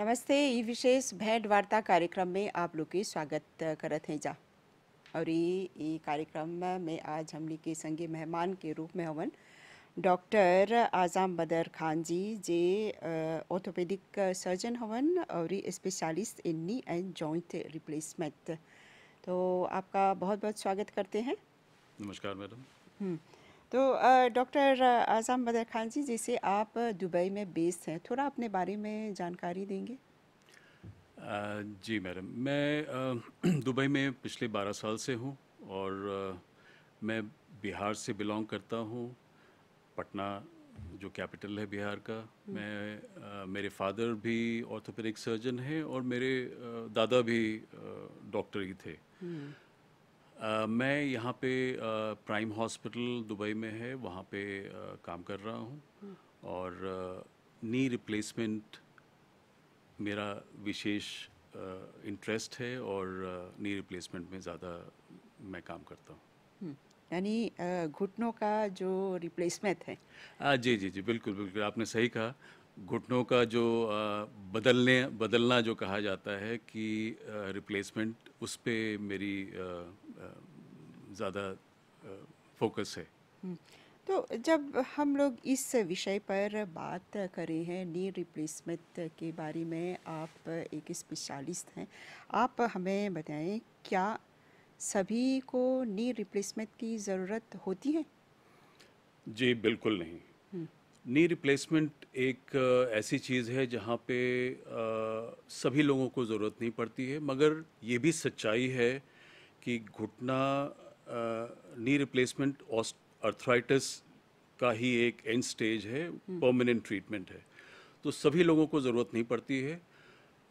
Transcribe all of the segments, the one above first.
नमस्ते ये विशेष भेंट वार्ता कार्यक्रम में आप लोग के स्वागत करत हैं जा और ये कार्यक्रम में आज हमने के संगे मेहमान के रूप में हवन डॉक्टर आज़ाम बदर खान जी जे ऑर्थोपेडिक सर्जन हवन और specialist in knee and joint replacement तो आपका बहुत बहुत स्वागत करते हैं नमस्कार मैडम हम्म। तो डॉक्टर आज़ाम बदर खान जी जैसे आप दुबई में बेस्ड हैं थोड़ा अपने बारे में जानकारी देंगे जी मैडम मैं दुबई में पिछले 12 साल से हूँ और मैं बिहार से बिलोंग करता हूँ पटना जो कैपिटल है बिहार का हम्म। मैं आ, मेरे फादर भी ऑर्थोपेडिक सर्जन हैं और मेरे दादा भी डॉक्टर ही थे हम्म। मैं यहाँ पे प्राइम हॉस्पिटल दुबई में है वहाँ पे काम कर रहा हूँ हम्म। और नी रिप्लेसमेंट मेरा विशेष इंटरेस्ट है और नी रिप्लेसमेंट में ज़्यादा मैं काम करता हूँ हम्म। यानी घुटनों का जो रिप्लेसमेंट है आ, जी जी जी बिल्कुल बिल्कुल आपने सही कहा घुटनों का जो बदलने बदलना जो कहा जाता है कि रिप्लेसमेंट उस पर मेरी ज़्यादा फोकस है हम्म, तो जब हम लोग इस विषय पर बात करें हैं नी रिप्लेसमेंट के बारे में आप एक स्पेशलिस्ट हैं आप हमें बताएं क्या सभी को नी रिप्लेसमेंट की ज़रूरत होती है जी बिल्कुल नहीं नी हम्म। रिप्लेसमेंट एक ऐसी चीज़ है जहाँ पे आ, सभी लोगों को ज़रूरत नहीं पड़ती है मगर ये भी सच्चाई है कि घुटना नी रिप्लेसमेंट अर्थराइटिस का ही एक एंड स्टेज है परमानेंट हम्म। ट्रीटमेंट है तो सभी लोगों को ज़रूरत नहीं पड़ती है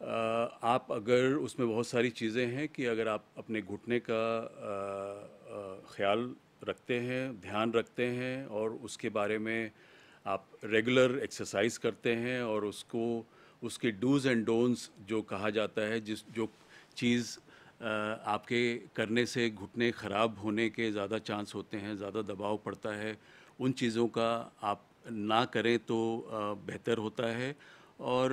Uh, आप अगर उसमें बहुत सारी चीज़ें हैं कि अगर आप अपने घुटने का uh, uh, ख्याल रखते हैं ध्यान रखते हैं और उसके बारे में आप रेगुलर एक्सरसाइज करते हैं और उसको उसके डूज एंड डोंट्स जो कहा जाता है जिस जो चीज़ आपके करने से घुटने ख़राब होने के ज़्यादा चांस होते हैं ज़्यादा दबाव पड़ता है उन चीज़ों का आप ना करें तो बेहतर होता है और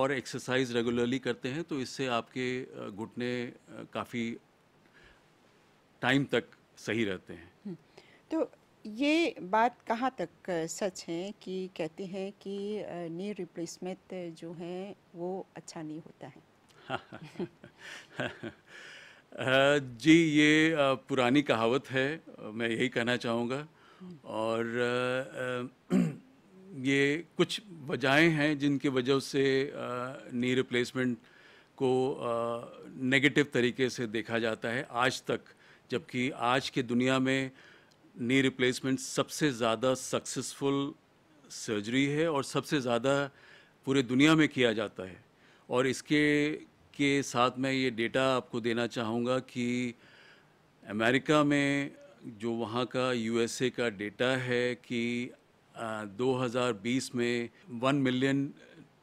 और एक्सरसाइज रेगुलरली करते हैं तो इससे आपके घुटने काफ़ी टाइम तक सही रहते हैं हम्म, तो ये बात कहाँ तक सच है कि कहते हैं कि नी रिप्लेसमेंट जो हैं वो अच्छा नहीं होता है जी ये पुरानी कहावत है मैं यही कहना चाहूँगा और ये कुछ वजहें हैं जिनकी वजह से नी रिप्लेसमेंट को नेगेटिव तरीके से देखा जाता है आज तक जबकि आज के दुनिया में नी रिप्लेसमेंट सबसे ज़्यादा सक्सेसफुल सर्जरी है और सबसे ज़्यादा पूरे दुनिया में किया जाता है और इसके के साथ मैं ये डेटा आपको देना चाहूँगा कि अमेरिका में जो वहाँ का यूएसए का डेटा है कि 2020 में one million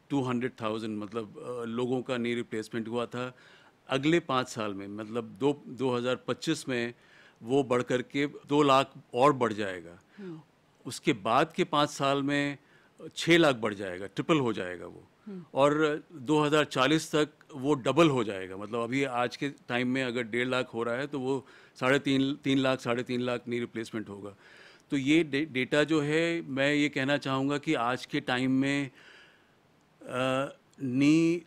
two hundred thousand मतलब लोगों का नी रिप्लेसमेंट हुआ था अगले पाँच साल में मतलब दो दो हज़ार पच्चीस में वो बढ़ कर के दो लाख और बढ़ जाएगा हम्म। उसके बाद के पाँच साल में छः लाख बढ़ जाएगा ट्रिपल हो जाएगा वो और 2040 तक वो डबल हो जाएगा मतलब अभी आज के टाइम में अगर डेढ़ लाख हो रहा है तो वो साढ़े तीन तीन लाख साढ़े तीन लाख नी रिप्लेसमेंट होगा तो ये डे, डेटा जो है मैं ये कहना चाहूँगा कि आज के टाइम में नी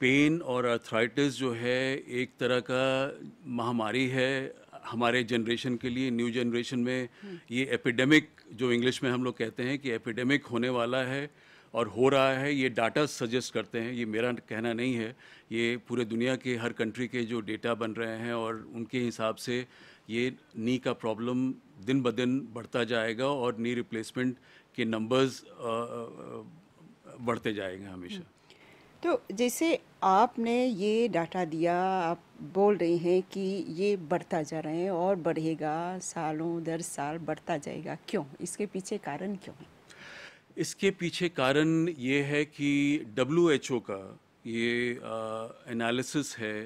पेन और अर्थराइटिस जो है एक तरह का महामारी है हमारे जनरेशन के लिए न्यू जनरेशन में ये एपिडेमिक जो इंग्लिश में हम लोग कहते हैं कि एपिडेमिक होने वाला है और हो रहा है ये डाटा सजेस्ट करते हैं ये मेरा कहना नहीं है ये पूरे दुनिया के हर कंट्री के जो डेटा बन रहे हैं और उनके हिसाब से ये नी का प्रॉब्लम दिन ब दिन बढ़ता जाएगा और नी रिप्लेसमेंट के नंबर्स बढ़ते जाएंगे हमेशा तो जैसे आपने ये डाटा दिया आप बोल रहे हैं कि ये बढ़ता जा रहा है और बढ़ेगा सालों दर साल बढ़ता जाएगा क्यों इसके पीछे कारण क्यों है इसके पीछे कारण ये है कि डब्ल्यू का ये एनालिसिस है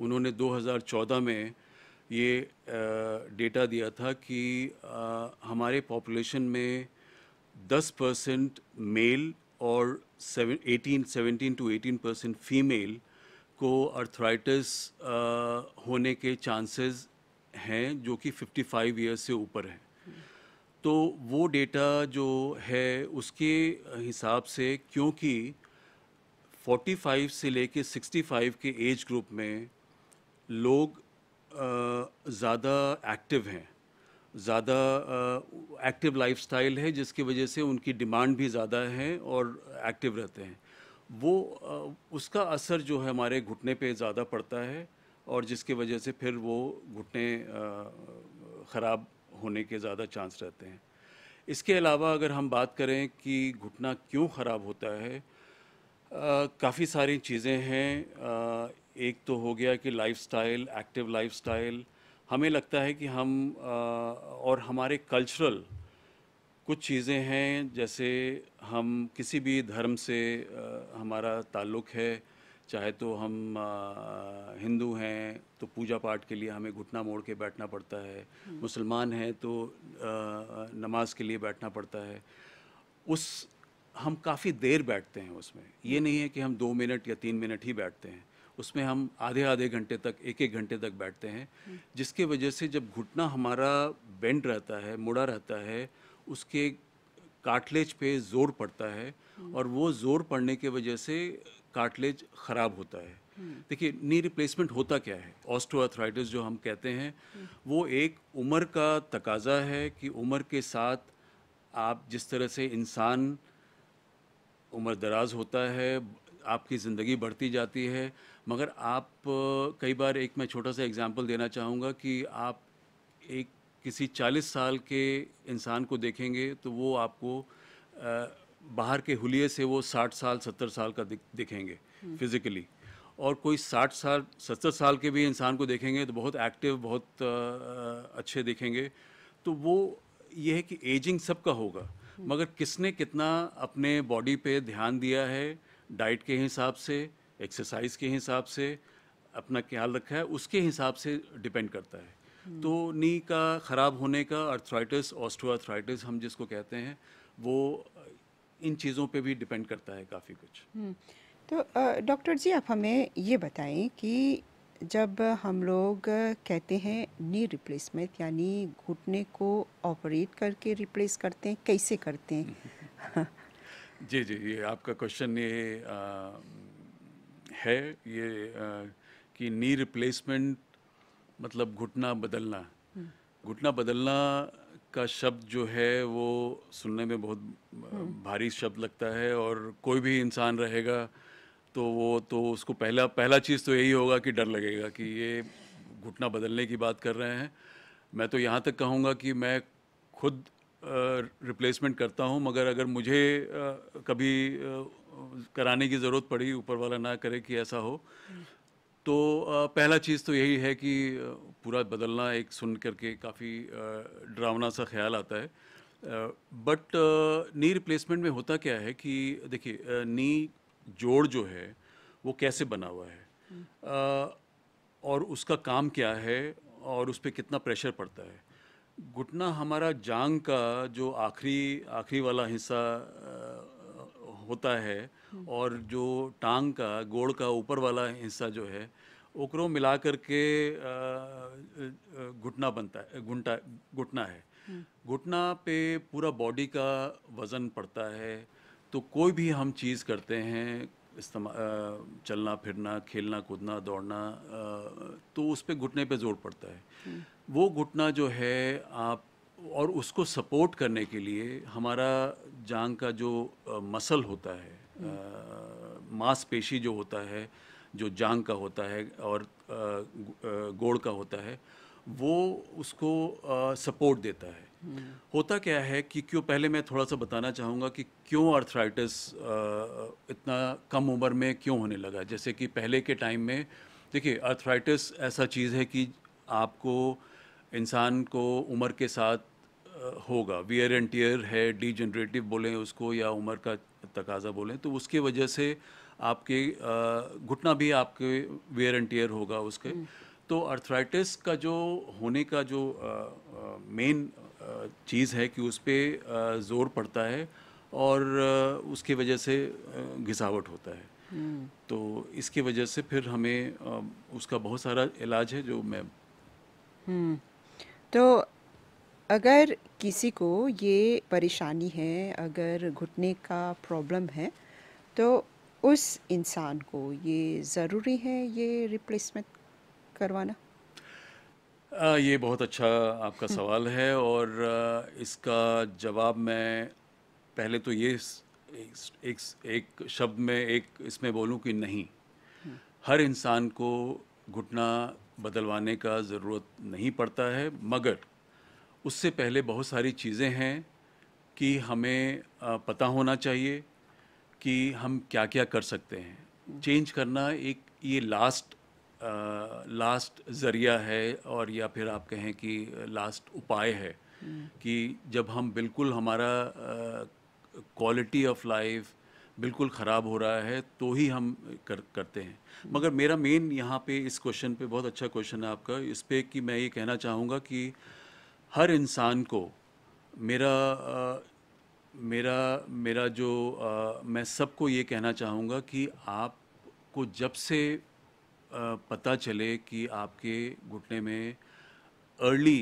उन्होंने 2014 में ये डेटा दिया था कि आ, हमारे पॉपुलेशन में 10 परसेंट मेल और seven eighteen seventeen to eighteen percent female को अर्थराइटिस uh, होने के चांसेस हैं जो कि 55 ईयर्स से ऊपर हैं तो वो डेटा जो है उसके हिसाब से क्योंकि 45 से लेके 65 के एज ग्रुप में लोग uh, ज़्यादा एक्टिव हैं ज़्यादा एक्टिव लाइफस्टाइल है जिसकी वजह से उनकी डिमांड भी ज़्यादा है और एक्टिव रहते हैं वो आ, उसका असर जो है हमारे घुटने पे ज़्यादा पड़ता है और जिसकी वजह से फिर वो घुटने ख़राब होने के ज़्यादा चांस रहते हैं इसके अलावा अगर हम बात करें कि घुटना क्यों ख़राब होता है काफ़ी सारी चीज़ें हैं आ, एक तो हो गया कि लाइफस्टाइल एक्टिव लाइफस्टाइल हमें लगता है कि हम और हमारे कल्चरल कुछ चीज़ें हैं जैसे हम किसी भी धर्म से हमारा ताल्लुक़ है चाहे तो हम हिंदू हैं तो पूजा पाठ के लिए हमें घुटना मोड़ के बैठना पड़ता है हम्म। मुसलमान हैं तो नमाज के लिए बैठना पड़ता है उस हम काफ़ी देर बैठते हैं उसमें ये हम्म। नहीं है कि हम दो मिनट या तीन मिनट ही बैठते हैं उसमें हम आधे आधे घंटे तक एक एक घंटे तक बैठते हैं जिसके वजह से जब घुटना हमारा बेंड रहता है मुड़ा रहता है उसके काटलेज पे ज़ोर पड़ता है और वो ज़ोर पड़ने के वजह से काटलेज ख़राब होता है देखिए नी रिप्लेसमेंट होता क्या है ऑस्टोआर्थराइटिस जो हम कहते हैं वो एक उम्र का तकाजा है कि उम्र के साथ आप जिस तरह से इंसान उम्र दराज होता है आपकी ज़िंदगी बढ़ती जाती है मगर आप कई बार एक मैं छोटा सा एग्जाम्पल देना चाहूँगा कि आप एक किसी 40 साल के इंसान को देखेंगे तो वो आपको आ, बाहर के हुलिये से वो 60 साल 70 साल का दिख दिखेंगे फिज़िकली हम्म। और कोई 60 साल 70 साल के भी इंसान को देखेंगे तो बहुत एक्टिव बहुत आ, अच्छे दिखेंगे तो वो ये है कि एजिंग सबका होगा हम्म। मगर किसने कितना अपने बॉडी पे ध्यान दिया है डाइट के हिसाब से एक्सरसाइज के हिसाब से अपना ख्याल रखा है उसके हिसाब से डिपेंड करता है हम्म। तो नी का ख़राब होने का अर्थराइटिस ऑस्टोआर्थराइटिस हम जिसको कहते हैं वो इन चीज़ों पे भी डिपेंड करता है काफ़ी कुछ हम्म। तो डॉक्टर जी आप हमें ये बताएं कि जब हम लोग कहते हैं नी रिप्लेसमेंट यानी घुटने को ऑपरेट करके रिप्लेस करते हैं कैसे करते हैं जी जी ये आपका क्वेश्चन ये आ, है ये आ, कि नी रिप्लेसमेंट मतलब घुटना बदलना हम्म। घुटना बदलना का शब्द जो है वो सुनने में बहुत हम्म। भारी शब्द लगता है और कोई भी इंसान रहेगा तो वो तो उसको पहला पहला चीज़ तो यही होगा कि डर लगेगा कि ये घुटना बदलने की बात कर रहे हैं मैं तो यहाँ तक कहूँगा कि मैं खुद रिप्लेसमेंट करता हूँ मगर अगर मुझे आ, कभी आ, कराने की ज़रूरत पड़ी ऊपर वाला ना करे कि ऐसा हो तो पहला चीज़ तो यही है कि पूरा बदलना एक सुन करके काफ़ी डरावना सा ख्याल आता है बट नी रिप्लेसमेंट में होता क्या है कि देखिए नी जोड़ जो है वो कैसे बना हुआ है और उसका काम क्या है और उस पर कितना प्रेशर पड़ता है घुटना हमारा जांग का जो आखिरी आखिरी वाला हिस्सा होता है और जो टांग का गोड़ का ऊपर वाला हिस्सा जो है ओकरों मिला करके घुटना बनता है घुटा घुटना है घुटना पे पूरा बॉडी का वज़न पड़ता है तो कोई भी हम चीज़ करते हैं चलना फिरना खेलना कूदना दौड़ना तो उस पर घुटने पे जोर पड़ता है वो घुटना जो है आप और उसको सपोर्ट करने के लिए हमारा जांग का जो मसल होता है हम्म। मांसपेशी जो होता है जो जांग का होता है और गोड़ का होता है वो उसको सपोर्ट देता है हम्म। होता क्या है कि क्यों पहले मैं थोड़ा सा बताना चाहूँगा कि क्यों अर्थराइटिस इतना कम उम्र में क्यों होने लगा जैसे कि पहले के टाइम में देखिए अर्थराइटिस ऐसा चीज़ है कि आपको इंसान को उम्र के साथ होगा वियर एंड टीयर है डीजनरेटिव बोलें उसको या उम्र का तकाजा बोलें तो उसकी वजह से आपके घुटना भी आपके वियर एंड टीयर होगा उसके हम्म। तो अर्थराइटिस का जो होने का जो मेन चीज़ है कि उस पर ज़ोर पड़ता है और उसकी वजह से घिसावट होता है हम्म। तो इसकी वजह से फिर हमें उसका बहुत सारा इलाज है जो मैं हम्म। तो अगर किसी को ये परेशानी है अगर घुटने का प्रॉब्लम है तो उस इंसान को ये ज़रूरी है ये रिप्लेसमेंट करवाना आ, ये बहुत अच्छा आपका हम्म। सवाल है और इसका जवाब मैं पहले तो ये एक, एक, एक शब्द में एक इसमें बोलूं कि नहीं हम्म। हर इंसान को घुटना बदलवाने का ज़रूरत नहीं पड़ता है मगर उससे पहले बहुत सारी चीज़ें हैं कि हमें पता होना चाहिए कि हम क्या क्या कर सकते हैं चेंज करना एक ये लास्ट लास्ट ज़रिया है और या फिर आप कहें कि लास्ट उपाय है कि जब हम बिल्कुल हमारा क्वालिटी ऑफ लाइफ बिल्कुल ख़राब हो रहा है तो ही हम कर करते हैं मगर मेरा मेन यहाँ पे इस क्वेश्चन पे बहुत अच्छा क्वेश्चन है आपका इस पर कि मैं ये कहना चाहूँगा कि हर इंसान को मेरा आ, मेरा मेरा जो आ, मैं सबको ये कहना चाहूँगा कि आपको जब से आ, पता चले कि आपके घुटने में अर्ली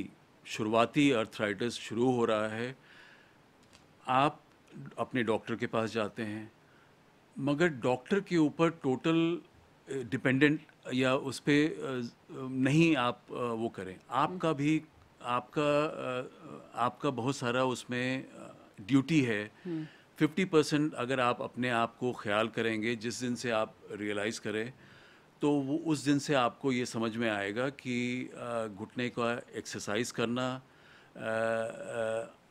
शुरुआती अर्थराइटिस शुरू हो रहा है आप अपने डॉक्टर के पास जाते हैं मगर डॉक्टर के ऊपर टोटल डिपेंडेंट या उस पर नहीं आप वो करें आपका भी आपका आपका बहुत सारा उसमें ड्यूटी है फिफ्टी हम्म। परसेंट अगर आप अपने आप को ख्याल करेंगे जिस दिन से आप रियलाइज करें तो वो उस दिन से आपको ये समझ में आएगा कि घुटने का एक्सरसाइज करना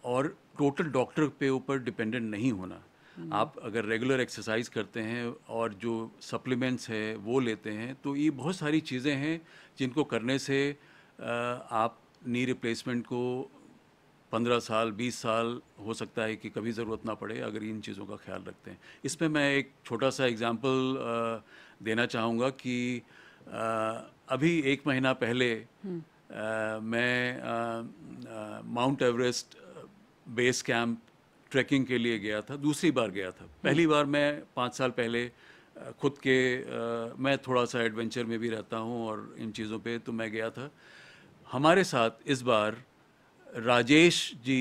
और टोटल डॉक्टर पे ऊपर डिपेंडेंट नहीं होना हम्म। आप अगर रेगुलर एक्सरसाइज करते हैं और जो सप्लीमेंट्स है वो लेते हैं तो ये बहुत सारी चीज़ें हैं जिनको करने से आप नी रिप्लेसमेंट को पंद्रह साल बीस साल हो सकता है कि कभी ज़रूरत ना पड़े अगर इन चीज़ों का ख्याल रखते हैं इसमें मैं एक छोटा सा एग्ज़ाम्पल देना चाहूँगा कि आ, अभी एक महीना पहले आ, हम्म। मैं Mount Everest base camp trekking के लिए गया था दूसरी बार गया था हम्म। पहली बार मैं पाँच साल पहले खुद के आ, मैं थोड़ा सा एडवेंचर में भी रहता हूँ और इन चीज़ों पे तो मैं गया था हमारे साथ इस बार राजेश जी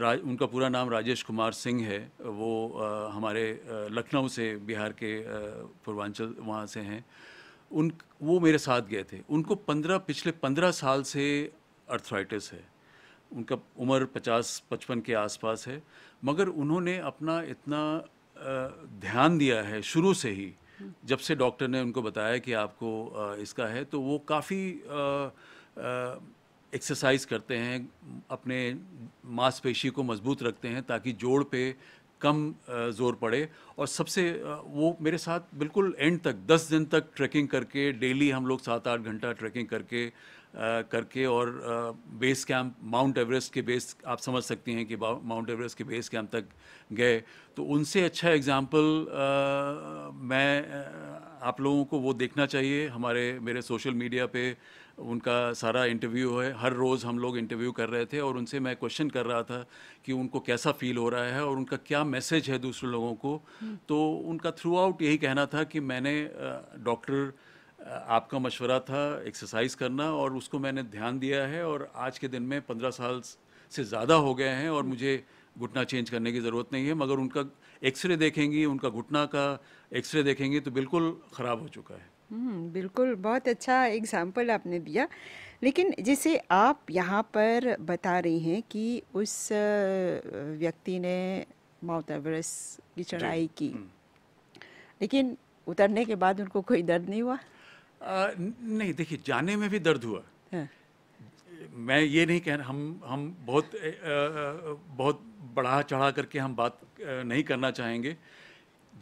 राज उनका पूरा नाम राजेश कुमार सिंह है वो आ, हमारे लखनऊ से बिहार के पूर्वांचल वहाँ से हैं उन वो मेरे साथ गए थे उनको पंद्रह पिछले पंद्रह साल से अर्थराइटिस है उनका उम्र पचास पचपन के आसपास है मगर उन्होंने अपना इतना ध्यान दिया है शुरू से ही जब से डॉक्टर ने उनको बताया कि आपको इसका है तो वो काफ़ी एक्सरसाइज करते हैं अपने मांसपेशी को मजबूत रखते हैं ताकि जोड़ पे कम ज़ोर पड़े और सबसे वो मेरे साथ बिल्कुल एंड तक दस दिन तक ट्रैकिंग करके डेली हम लोग सात आठ घंटा ट्रैकिंग करके करके और बेस कैंप माउंट एवरेस्ट के बेस आप समझ सकती हैं कि माउंट एवरेस्ट के बेस कैंप तक गए तो उनसे अच्छा एग्ज़ाम्पल मैं आप लोगों को वो देखना चाहिए हमारे मेरे सोशल मीडिया पे उनका सारा इंटरव्यू है हर रोज़ हम लोग इंटरव्यू कर रहे थे और उनसे मैं क्वेश्चन कर रहा था कि उनको कैसा फील हो रहा है और उनका क्या मैसेज है दूसरे लोगों को हम्म। तो उनका थ्रू आउट यही कहना था कि मैंने डॉक्टर आपका मशवरा था एक्सरसाइज करना और उसको मैंने ध्यान दिया है और आज के दिन में पंद्रह साल से ज़्यादा हो गए हैं और मुझे घुटना चेंज करने की ज़रूरत नहीं है मगर उनका एक्सरे देखेंगी उनका घुटना का एक्सरे देखेंगे तो बिल्कुल ख़राब हो चुका है हम्म, बिल्कुल बहुत अच्छा एग्जाम्पल आपने दिया लेकिन जैसे आप यहाँ पर बता रही हैं कि उस व्यक्ति ने माउथ एवरेस्ट की चढ़ाई की हम्म। लेकिन उतरने के बाद उनको कोई दर्द नहीं हुआ नहीं देखिए जाने में भी दर्द हुआ हाँ। मैं ये नहीं कह रहा हम हम बहुत आ, बहुत बढ़ा चढ़ा करके हम बात नहीं करना चाहेंगे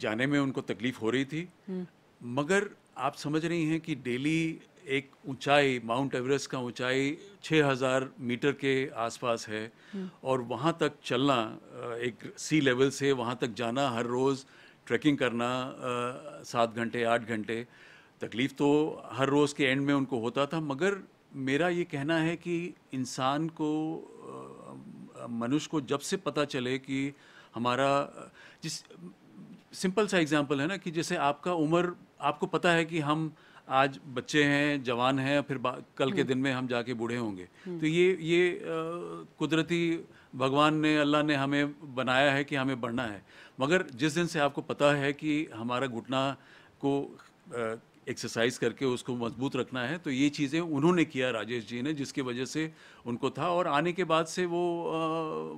जाने में उनको तकलीफ हो रही थी हम्म। मगर आप समझ रही हैं कि डेली एक ऊंचाई माउंट एवरेस्ट का ऊंचाई 6000 मीटर के आसपास है हम्म। और वहाँ तक चलना एक सी लेवल से वहाँ तक जाना हर रोज़ ट्रैकिंग करना सात घंटे आठ घंटे तकलीफ़ तो हर रोज़ के एंड में उनको होता था मगर मेरा ये कहना है कि इंसान को मनुष्य को जब से पता चले कि हमारा जिस सिंपल सा एग्जांपल है ना कि जैसे आपका उम्र आपको पता है कि हम आज बच्चे हैं जवान हैं फिर कल के हम्म। दिन में हम जाके बूढ़े होंगे हम्म। तो ये ये कुदरती भगवान ने अल्लाह ने हमें बनाया है कि हमें बढ़ना है मगर जिस दिन से आपको पता है कि हमारा घुटना को आ, एक्सरसाइज करके उसको मजबूत रखना है तो ये चीज़ें उन्होंने किया राजेश जी ने जिसकी वजह से उनको था और आने के बाद से वो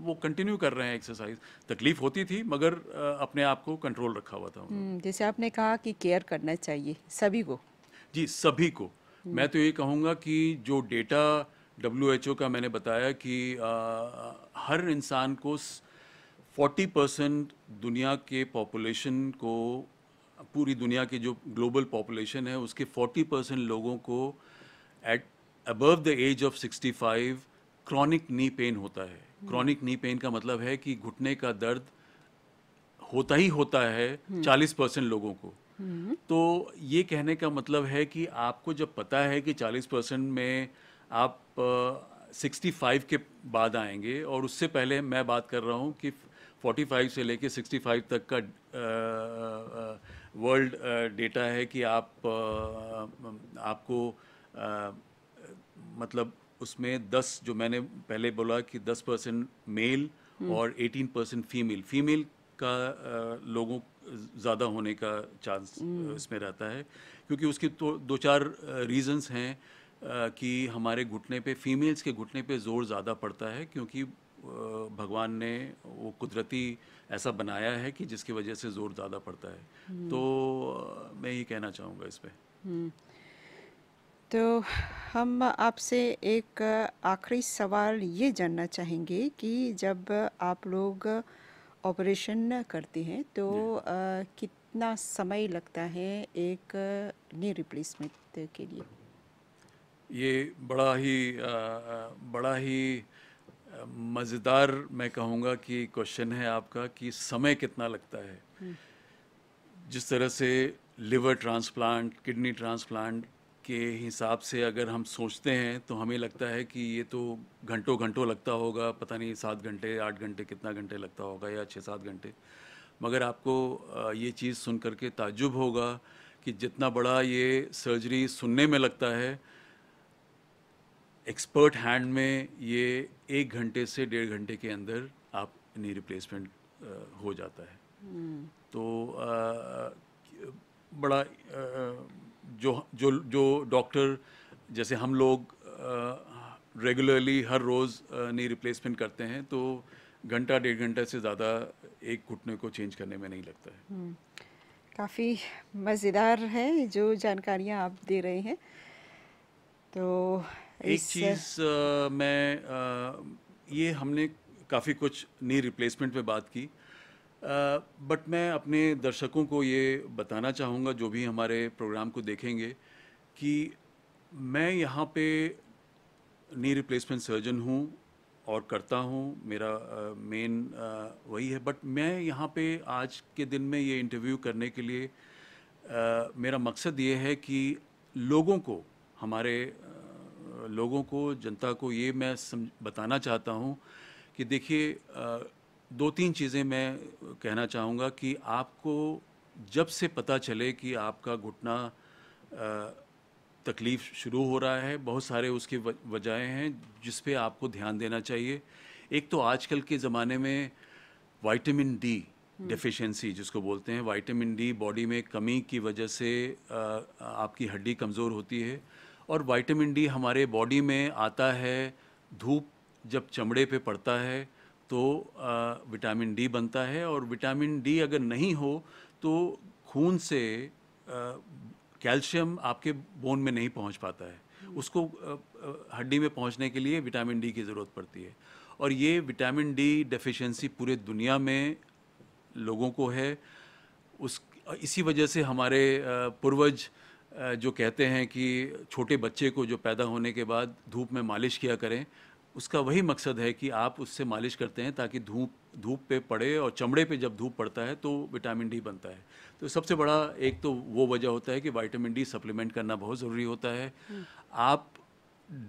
वो कंटिन्यू कर रहे हैं एक्सरसाइज तकलीफ होती थी मगर अपने आप को कंट्रोल रखा हुआ था हम्म, जैसे आपने कहा कि केयर करना चाहिए सभी को जी सभी को हम्म। मैं तो ये कहूँगा कि जो डेटा डब्ल्यू का मैंने बताया कि आ, हर इंसान को 40 परसेंट दुनिया के पॉपुलेशन को पूरी दुनिया की जो ग्लोबल पॉपुलेशन है उसके 40 परसेंट लोगों को at above the age of 65 chronic knee pain होता है क्रॉनिक नी पेन का मतलब है कि घुटने का दर्द होता ही होता है hmm. चालीस परसेंट लोगों को hmm. तो ये कहने का मतलब है कि आपको जब पता है कि चालीस परसेंट में आप सिक्सटी 65 फाइव के बाद आएंगे और उससे पहले मैं बात कर रहा हूँ कि 45 से लेके 65 तक का वर्ल्ड डेटा uh, है कि आप uh, आपको uh, मतलब उसमें 10 जो मैंने पहले बोला कि 10 परसेंट मेल और 18 परसेंट फीमेल फीमेल का लोगों ज़्यादा होने का चांस हम्म। इसमें रहता है क्योंकि उसकी तो दो चार रीजंस हैं कि हमारे घुटने पे फीमेल्स के घुटने पे ज़ोर ज़्यादा पड़ता है क्योंकि भगवान ने वो कुदरती ऐसा बनाया है कि जिसकी वजह से ज़ोर ज़्यादा पड़ता है हम्म। तो मैं ही कहना चाहूँगा इस पर हम्म। तो हम आपसे एक आखिरी सवाल ये जानना चाहेंगे कि जब आप लोग ऑपरेशन करते हैं तो आ, कितना समय लगता है एक नी रिप्लेसमेंट के लिए ये बड़ा ही आ, बड़ा ही मज़ेदार मैं कहूँगा कि क्वेश्चन है आपका कि समय कितना लगता है जिस तरह से लिवर ट्रांसप्लांट किडनी ट्रांसप्लांट के हिसाब से अगर हम सोचते हैं तो हमें लगता है कि ये तो घंटों घंटों लगता होगा पता नहीं सात घंटे आठ घंटे कितना घंटे लगता होगा या छः सात घंटे मगर आपको ये चीज़ सुन करके ताजुब होगा कि जितना बड़ा ये सर्जरी सुनने में लगता है एक्सपर्ट हैंड में ये एक घंटे से डेढ़ घंटे के अंदर आप नी रिप्लेसमेंट हो जाता है hmm. तो आ, बड़ा आ, जो जो जो डॉक्टर जैसे हम लोग रेगुलरली हर रोज़ नी रिप्लेसमेंट करते हैं तो घंटा डेढ़ घंटा से ज़्यादा एक घुटने को चेंज करने में नहीं लगता है हम्म। काफ़ी मज़ेदार है जो जानकारियाँ आप दे रहे हैं तो एक चीज़ मैं आ, ये हमने काफ़ी कुछ नी रिप्लेसमेंट पे बात की बट मैं अपने दर्शकों को ये बताना चाहूँगा जो भी हमारे प्रोग्राम को देखेंगे कि मैं यहाँ पे नी रिप्लेसमेंट सर्जन हूँ और करता हूँ मेरा मेन वही है बट मैं यहाँ पे आज के दिन में ये इंटरव्यू करने के लिए आ, मेरा मकसद ये है कि लोगों को हमारे लोगों को जनता को ये मैं समझ बताना चाहता हूँ कि देखिए दो तीन चीज़ें मैं कहना चाहूँगा कि आपको जब से पता चले कि आपका घुटना तकलीफ़ शुरू हो रहा है बहुत सारे उसके वजहें हैं जिस पे आपको ध्यान देना चाहिए एक तो आजकल के ज़माने में वाइटामिन डी डेफिशिएंसी हम्म। जिसको बोलते हैं वाइटामिन डी बॉडी में कमी की वजह से आपकी हड्डी कमज़ोर होती है और विटामिन डी हमारे बॉडी में आता है धूप जब चमड़े पे पड़ता है तो विटामिन डी बनता है और विटामिन डी अगर नहीं हो तो खून से कैल्शियम आपके बोन में नहीं पहुंच पाता है उसको हड्डी में पहुंचने के लिए विटामिन डी की ज़रूरत पड़ती है और ये विटामिन डी डेफिशिएंसी पूरे दुनिया में लोगों को है उस इसी वजह से हमारे पूर्वज जो कहते हैं कि छोटे बच्चे को जो पैदा होने के बाद धूप में मालिश किया करें उसका वही मकसद है कि आप उससे मालिश करते हैं ताकि धूप धूप पे पड़े और चमड़े पे जब धूप पड़ता है तो विटामिन डी बनता है तो सबसे बड़ा एक तो वो वजह होता है कि विटामिन डी सप्लीमेंट करना बहुत ज़रूरी होता है हम्म। आप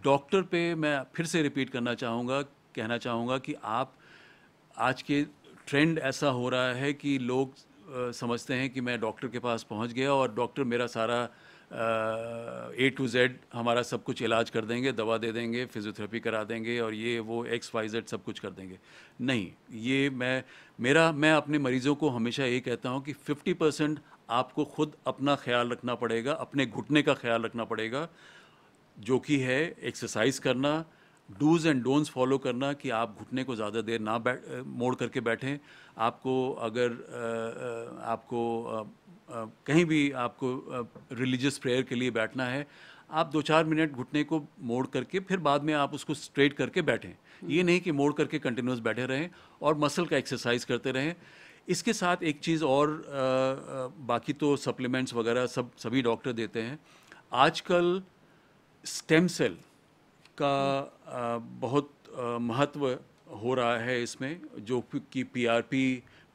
डॉक्टर पे मैं फिर से रिपीट करना चाहूँगा कहना चाहूँगा कि आप आज के ट्रेंड ऐसा हो रहा है कि लोग समझते हैं कि मैं डॉक्टर के पास पहुँच गया और डॉक्टर मेरा सारा ए टू जेड हमारा सब कुछ इलाज कर देंगे दवा दे देंगे फिजियोथेरेपी करा देंगे और ये वो एक्स वाई जेड सब कुछ कर देंगे नहीं ये मैं मेरा मैं अपने मरीज़ों को हमेशा ये कहता हूँ कि फिफ्टी परसेंट आपको खुद अपना ख्याल रखना पड़ेगा अपने घुटने का ख्याल रखना पड़ेगा जो कि है एक्सरसाइज करना डूज़ एंड डोंट्स फॉलो करना कि आप घुटने को ज़्यादा देर ना बैठ मोड़ करके बैठें आपको अगर आपको कहीं भी आपको रिलीजियस प्रेयर के लिए बैठना है आप दो चार मिनट घुटने को मोड़ करके फिर बाद में आप उसको स्ट्रेट करके बैठें ये हम्म। नहीं कि मोड़ करके कंटिन्यूस बैठे रहें और मसल का एक्सरसाइज करते रहें इसके साथ एक चीज़ और आ, बाकी तो सप्लीमेंट्स वगैरह सब सभी डॉक्टर देते हैं आजकल स्टेम सेल का आ, बहुत महत्व हो रहा है इसमें जो कि PRP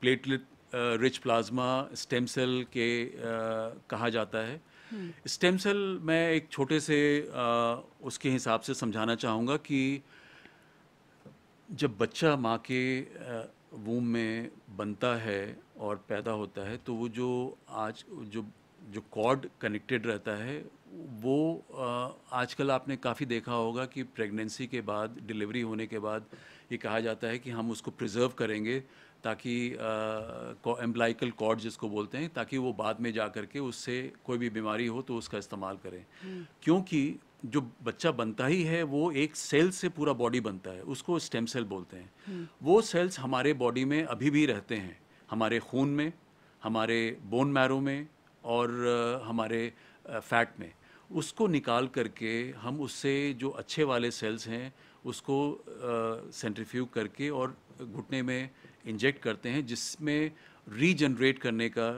platelet rich plasma stem cell के कहा जाता है स्टेम हम्म। सेल मैं एक छोटे से उसके हिसाब से समझाना चाहूँगा कि जब बच्चा माँ के वूम में बनता है और पैदा होता है तो वो जो आज जो जो कॉर्ड कनेक्टेड रहता है वो आजकल आपने काफ़ी देखा होगा कि प्रेगनेंसी के बाद डिलीवरी होने के बाद ये कहा जाता है कि हम उसको प्रिजर्व करेंगे ताकि एम्ब्लाइकल कॉर्ड जिसको बोलते हैं ताकि वो बाद में जा कर के उससे कोई भी बीमारी हो तो उसका इस्तेमाल करें हम्म। क्योंकि जो बच्चा बनता ही है वो एक सेल से पूरा बॉडी बनता है उसको स्टेम सेल बोलते हैं हम्म। वो सेल्स हमारे बॉडी में अभी भी रहते हैं हमारे खून में हमारे बोन मैरो में और हमारे फैट में उसको निकाल करके हम उससे जो अच्छे वाले सेल्स हैं उसको सेंट्रीफ्यू करके और घुटने में इंजेक्ट करते हैं जिसमें रीजनरेट करने का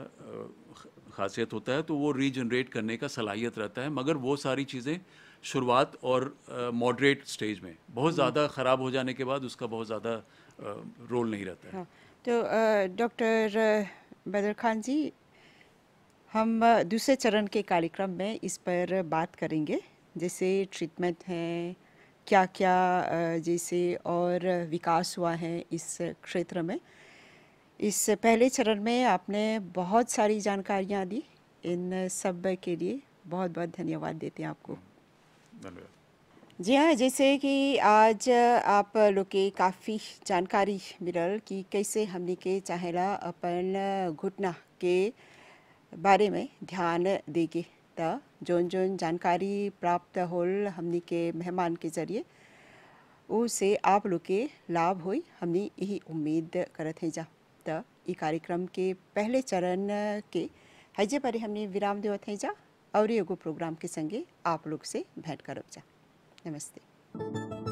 खासियत होता है तो वो रीजनरेट करने का सलाहियत रहता है मगर वो सारी चीज़ें शुरुआत और मॉडरेट स्टेज में बहुत हम्म। ज़्यादा ख़राब हो जाने के बाद उसका बहुत ज़्यादा रोल नहीं रहता है हाँ, तो डॉक्टर बदर खान जी हम दूसरे चरण के कार्यक्रम में इस पर बात करेंगे जैसे ट्रीटमेंट है क्या क्या जैसे और विकास हुआ है इस क्षेत्र में इस पहले चरण में आपने बहुत सारी जानकारियाँ दी इन सब के लिए बहुत बहुत धन्यवाद देते हैं आपको धन्यवाद जी हाँ जैसे कि आज आप लोग के काफ़ी जानकारी मिलल कि कैसे हमने के चाहेला अपन घुटना के बारे में ध्यान देंगे त जो जानकारी प्राप्त होल हमनी के मेहमान के जरिए उसे आप लोग के लाभ हो हमनी यही उम्मीद करते हैं जा त ई कार्यक्रम के पहले चरण के हजे पर हमने विराम देव हैं जा और एगो प्रोग्राम के संगे आप लोग से भेंट करब जा नमस्ते